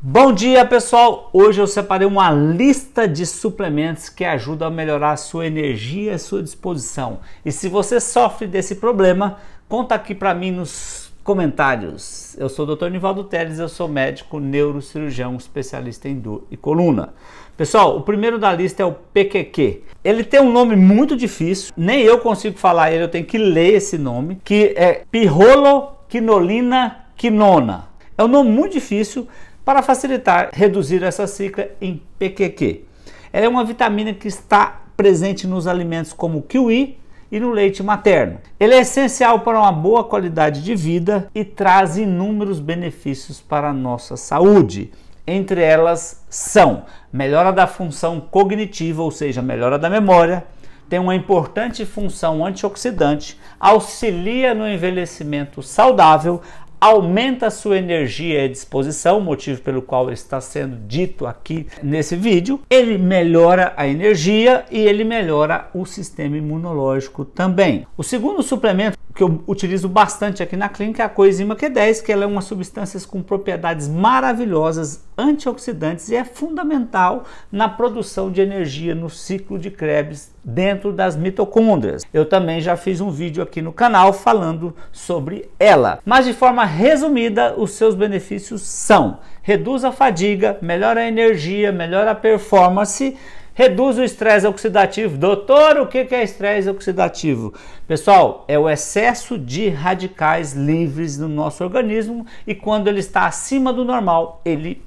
Bom dia, pessoal! Hoje eu separei uma lista de suplementos que ajudam a melhorar a sua energia e a sua disposição. E se você sofre desse problema, conta aqui para mim nos comentários. Eu sou o Dr. Nivaldo Teles, eu sou médico neurocirurgião, especialista em dor e coluna. Pessoal, o primeiro da lista é o PQQ. Ele tem um nome muito difícil, nem eu consigo falar ele, eu tenho que ler esse nome, que é pirroloquinolina quinona. É um nome muito difícil, para facilitar reduzir essa cicla em PQQ. Ela é uma vitamina que está presente nos alimentos como kiwi e no leite materno. Ele é essencial para uma boa qualidade de vida e traz inúmeros benefícios para a nossa saúde. Entre elas são melhora da função cognitiva, ou seja, melhora da memória, tem uma importante função antioxidante, auxilia no envelhecimento saudável, aumenta a sua energia e disposição, motivo pelo qual está sendo dito aqui nesse vídeo. Ele melhora a energia e ele melhora o sistema imunológico também. O segundo suplemento que eu utilizo bastante aqui na clínica é a coenzima Q10, que ela é uma substância com propriedades maravilhosas, antioxidantes e é fundamental na produção de energia no ciclo de Krebs dentro das mitocôndrias. Eu também já fiz um vídeo aqui no canal falando sobre ela. Mas de forma resumida, os seus benefícios são: reduz a fadiga, melhora a energia, melhora a performance, reduz o estresse oxidativo. Doutor, o que é estresse oxidativo? Pessoal, é o excesso de radicais livres no nosso organismo e quando ele está acima do normal, ele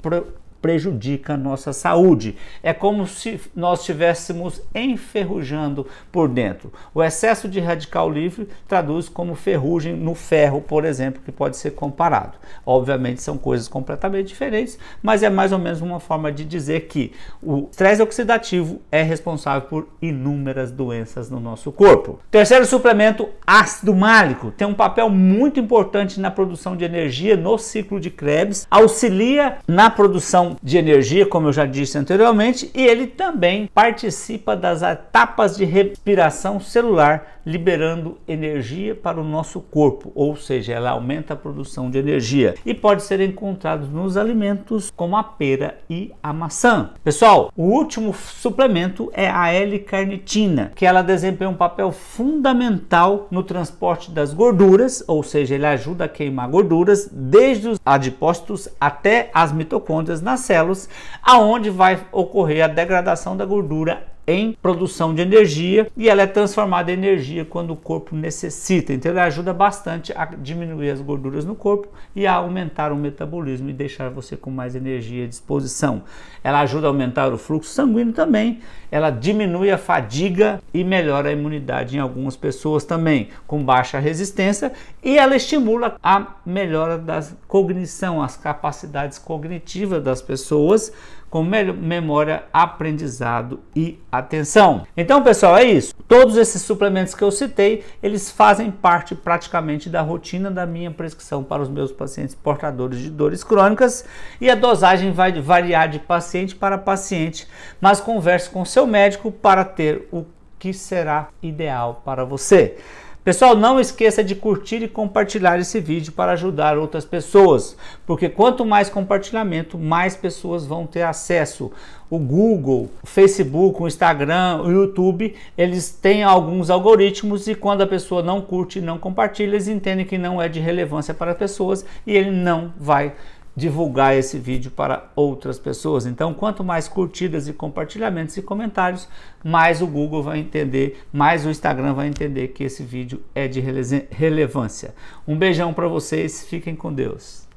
prejudica a nossa saúde. É como se nós estivéssemos enferrujando por dentro. O excesso de radical livre traduz como ferrugem no ferro, por exemplo, que pode ser comparado. Obviamente são coisas completamente diferentes, mas é mais ou menos uma forma de dizer que o estresse oxidativo é responsável por inúmeras doenças no nosso corpo. Terceiro suplemento, ácido málico, tem um papel muito importante na produção de energia no ciclo de Krebs, auxilia na produção de energia, como eu já disse anteriormente, e ele também participa das etapas de respiração celular, liberando energia para o nosso corpo, ou seja, ela aumenta a produção de energia e pode ser encontrado nos alimentos como a pera e a maçã. Pessoal, o último suplemento é a L-carnitina, que ela desempenha um papel fundamental no transporte das gorduras, ou seja, ele ajuda a queimar gorduras desde os adipócitos até as mitocôndrias nas células, aonde vai ocorrer a degradação da gordura em produção de energia e ela é transformada em energia quando o corpo necessita. Então, ela ajuda bastante a diminuir as gorduras no corpo e a aumentar o metabolismo e deixar você com mais energia à disposição. Ela ajuda a aumentar o fluxo sanguíneo também, ela diminui a fadiga e melhora a imunidade em algumas pessoas também com baixa resistência e ela estimula a melhora da cognição, as capacidades cognitivas das pessoas com melhor memória, aprendizado e atenção. Então, pessoal, é isso. Todos esses suplementos que eu citei, eles fazem parte praticamente da rotina da minha prescrição para os meus pacientes portadores de dores crônicas e a dosagem vai variar de paciente para paciente, mas converse com seu médico para ter o que será ideal para você. Pessoal, não esqueça de curtir e compartilhar esse vídeo para ajudar outras pessoas, porque quanto mais compartilhamento, mais pessoas vão ter acesso. O Google, o Facebook, o Instagram, o YouTube, eles têm alguns algoritmos e quando a pessoa não curte e não compartilha, eles entendem que não é de relevância para as pessoas e ele não vai divulgar esse vídeo para outras pessoas. Então, quanto mais curtidas e compartilhamentos e comentários, mais o Google vai entender, mais o Instagram vai entender que esse vídeo é de relevância. Um beijão para vocês, fiquem com Deus.